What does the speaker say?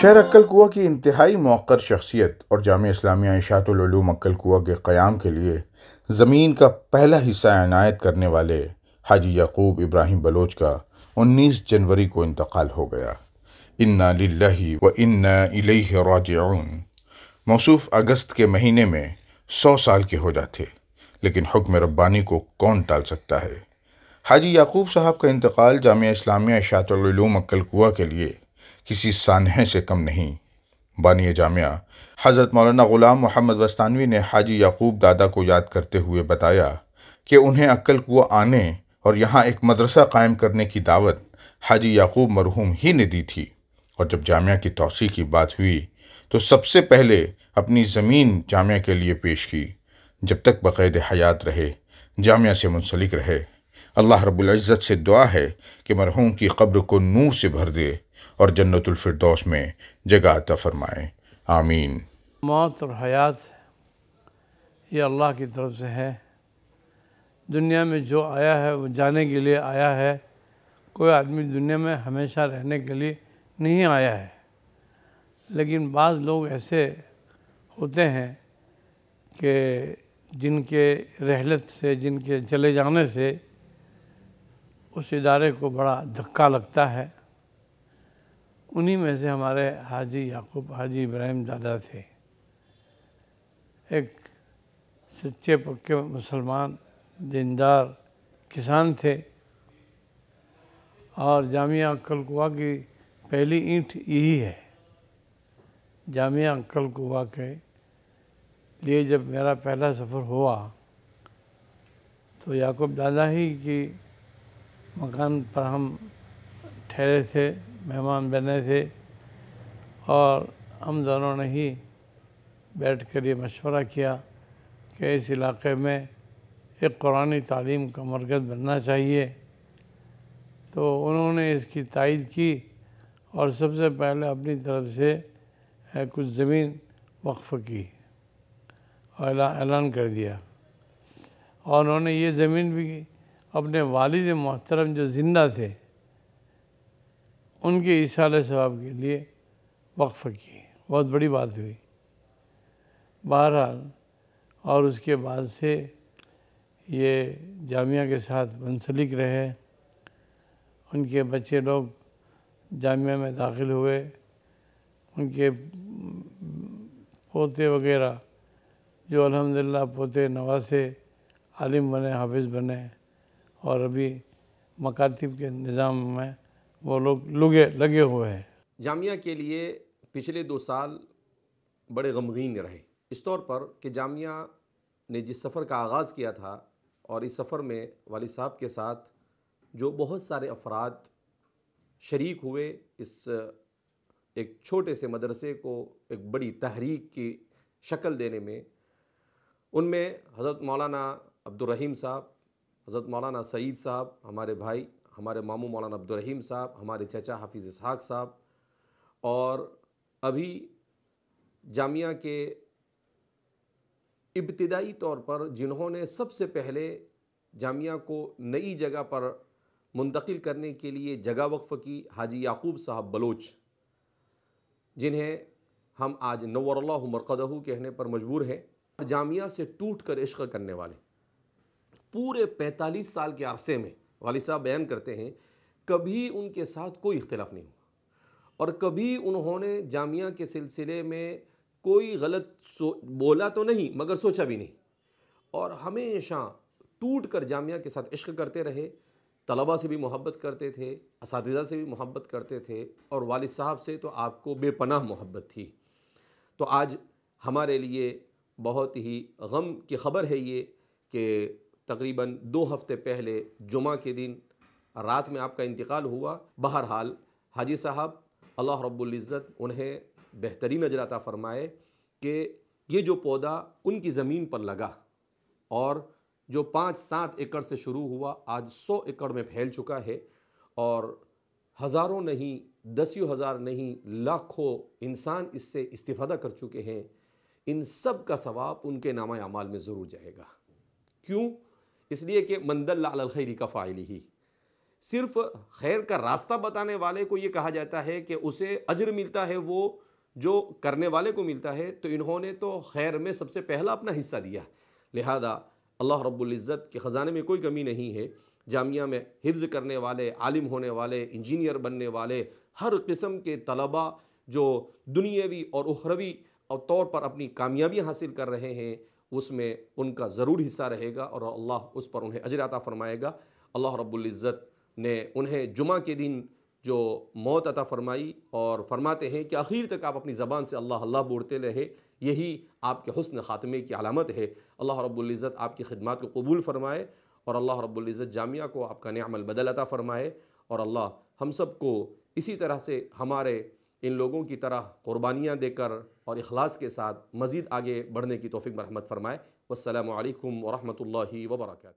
शहर अक्ल कुआ की इंतहाई मौकर शख्सियत और जाम इस्लामिया इशातलूम अक्ल कुआ के क़्याम के लिए ज़मीन का पहला हिस्सा इनायत करने वाले हाजी याकूब इब्राहिम बलोच का उन्नीस जनवरी को इंतकाल हो गया इन्ना लिल्लाही व इन्ना इलैहि राजिऊन मौसूफ अगस्त के महीने में सौ साल के हो जाते लेकिन हुक्म रब्बानी को कौन टाल सकता है हाजी याकूब साहब का इंतकाल जामिया इस्लामिया इशातलूम अक्कल कुआ के लिए किसी सानहे से कम नहीं बानिय जामिया हज़रत मौलाना ग़ुलाम मोहम्मद वस्तानवी ने हाजी याकूब दादा को याद करते हुए बताया कि उन्हें अक्ल को आने और यहाँ एक मदरसा कायम करने की दावत हाजी याकूब मरहूम ही ने दी थी और जब जामिया की तोसी की बात हुई तो सबसे पहले अपनी ज़मीन जामिया के लिए पेश की जब तक बक़ैद हयात रहे जामिया से मुंसलिक रहे अल्लाह रबुल्ज़त से दुआ है कि मरहूम की कब्र को नूर से भर दे और जन्नतफरदौस में जगह अता फ़रमाएँ आमीन मौत और हयात ये अल्लाह की तरफ से है दुनिया में जो आया है वो जाने के लिए आया है कोई आदमी दुनिया में हमेशा रहने के लिए नहीं आया है लेकिन बाद लोग ऐसे होते हैं कि जिनके रहलत से जिनके चले जाने से उस इदारे को बड़ा धक्का लगता है उन्हीं में से हमारे हाजी याकूब हाजी इब्राहिम दादा थे एक सच्चे पक्के मुसलमान दीनदार किसान थे और जामिया कुआ की पहली ईंट यही है जामिया कुआ के लिए जब मेरा पहला सफ़र हुआ तो याकूब दादा ही की मकान पर हम ठहरे थे मेहमान बने थे और हम दोनों ने ही बैठ कर ये मशवरा किया कि इस इलाके में एक कुरानी तालीम का मरकज़ बनना चाहिए तो उन्होंने इसकी तायद की और सबसे पहले अपनी तरफ से कुछ ज़मीन वक्फ़ की और ऐलान कर दिया और उन्होंने ये ज़मीन भी अपने वालिद मोहतरम जो ज़िंदा थे उनके इशारे सवाब के लिए वक्फ़ की बहुत बड़ी बात हुई बहरहाल और उसके बाद से ये जामिया के साथ मुंसलिक रहे उनके बच्चे लोग जामिया में दाखिल हुए उनके पोते वगैरह जो अल्हम्दुलिल्लाह पोते नवासे आलिम बने हाफिज़ बने और अभी मकातब के निज़ाम में वो लोग लुगे लगे हुए हैं जामिया के लिए पिछले दो साल बड़े गमगीन रहे इस तौर पर कि जामिया ने जिस सफ़र का आगाज़ किया था और इस सफ़र में वाल साहब के साथ जो बहुत सारे अफराद शरीक हुए इस एक छोटे से मदरसे को एक बड़ी तहरीक की शक्ल देने में उनमें हज़रत मौलाना अब्दुलरहीम साहब हज़रत मौलाना सईद साहब हमारे भाई हमारे मामू मौलाना अब्दुलरहीम साहब हमारे चचा हाफिज़ इसहाक साहब और अभी जामिया के इब्तदाई तौर पर जिन्होंने सबसे पहले जामिया को नई जगह पर मुंतकिल करने के लिए जगह वक्फ़ की हाजी याकूब साहब बलोच जिन्हें हम आज नवरल्ला मरकदहू कहने पर मजबूर हैं जामिया से टूट कर इश्क करने वाले पूरे 45 साल के अरसे में वाली साहब बयान करते हैं कभी उनके साथ कोई इख्तलाफ नहीं हुआ और कभी उन्होंने जामिया के सिलसिले में कोई गलत सो बोला तो नहीं मगर सोचा भी नहीं और हमेशा टूट कर जामिया के साथ इश्क करते रहे तलबा से भी मोहब्बत करते थे इस से भी मोहब्बत करते थे और वाल साहब से तो आपको बेपनाह मोहब्बत थी तो आज हमारे लिए बहुत ही गम की ख़बर है ये कि तकरीबन दो हफ्ते पहले जुमा के दिन रात में आपका इंतकाल हुआ बहरहाल हाजी साहब अल्लाह रब्ज़त उन्हें बेहतरीन अजराता फ़रमाए कि ये जो पौधा उनकी ज़मीन पर लगा और जो पाँच सात एकड़ से शुरू हुआ आज सौ एकड़ में फैल चुका है और हज़ारों नहीं दसियों हज़ार नहीं लाखों इंसान इससे इस्तीफ़ा कर चुके हैं इन सब का सवाब उनके नामा अमाल में ज़रूर जाएगा क्यों इसलिए कि मंदल खैरी का फ़ाइल ही सिर्फ खैर का रास्ता बताने वाले को ये कहा जाता है कि उसे अजर मिलता है वो जो करने वाले को मिलता है तो इन्होंने तो खैर में सबसे पहला अपना हिस्सा दिया लिहाजा अल्लाह रब्ज़त के ख़ज़ाने में कोई कमी नहीं है जामिया में हिफ्ज़ करने वाले आलिम होने वाले इंजीनियर बनने वाले हर किस्म के तलबा जो दुनियावी और उखरवी तौर पर अपनी कामयाबी हासिल कर रहे हैं उसमें उनका ज़रूर हिस्सा रहेगा और अल्लाह उस पर उन्हें अजरता फ़रमाएगा अल्लाह रब्ज़त ने उन्हें जुमा के दिन जो मौत अता फ़रमाई और फरमाते हैं कि आखिर तक आप अपनी ज़बान से अल्लाह अल्लाह बोलते रहे यही आपके हसन ख़ात्मे की अलामत है अल्लाह रब्ज़त आपकी खिदमत को कबूल फ़रमाए और अल्लाह रब्ज़त जामिया को आपका नमल बदल अता फ़रमाए और अल्लाह हम सब को इसी तरह से हमारे इन लोगों की तरह क़ुरबानियाँ देकर और अखलास के साथ मज़ीद आगे बढ़ने की तोफ़ी मरहमत फ़रमाए वालकम वरहमल वर्का